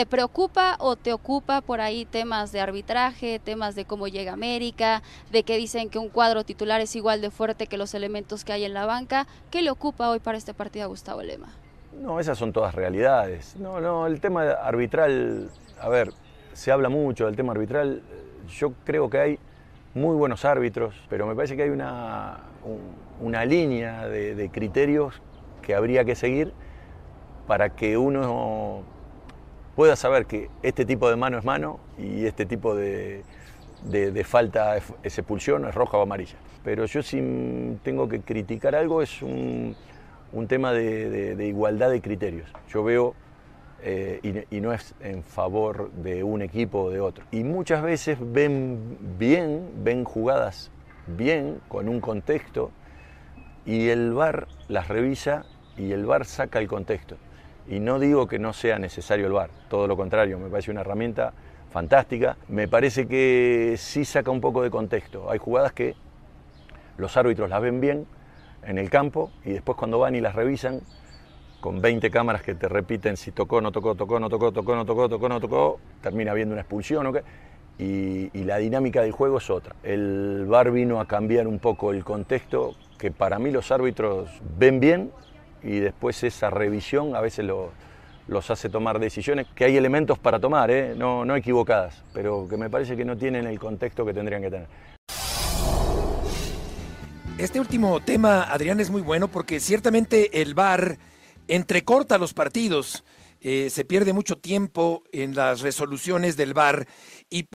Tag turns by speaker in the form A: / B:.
A: ¿Te preocupa o te ocupa por ahí temas de arbitraje, temas de cómo llega América, de que dicen que un cuadro titular es igual de fuerte que los elementos que hay en la banca? ¿Qué le ocupa hoy para este partido a Gustavo Lema?
B: No, esas son todas realidades. No, no, el tema arbitral, a ver, se habla mucho del tema arbitral. Yo creo que hay muy buenos árbitros, pero me parece que hay una, una línea de criterios que habría que seguir para que uno pueda saber que este tipo de mano es mano y este tipo de, falta es, expulsión, es roja o amarilla. Pero yo si tengo que criticar algo es un, tema de, igualdad de criterios. Yo veo, eh, y, y, no es en favor de un equipo o de otro. Y muchas veces ven bien, ven jugadas bien, con un contexto, y el VAR las revisa y el VAR saca el contexto. Y no digo que no sea necesario el VAR, todo lo contrario, me parece una herramienta fantástica. Me parece que sí saca un poco de contexto. Hay jugadas que los árbitros las ven bien en el campo y después cuando van y las revisan con 20 cámaras que te repiten si tocó, no tocó, tocó, no tocó, tocó, no tocó, tocó, no tocó, termina habiendo una expulsión o qué. Y, y, la dinámica del juego es otra. El VAR vino a cambiar un poco el contexto que para mí los árbitros ven bien y después esa revisión a veces los hace tomar decisiones que hay elementos para tomar, ¿eh? no, equivocadas, pero que me parece que no tienen el contexto que tendrían que
C: tener. Este último tema, Adrián, es muy bueno porque ciertamente el VAR entrecorta los partidos, eh, se pierde mucho tiempo en las resoluciones del VAR y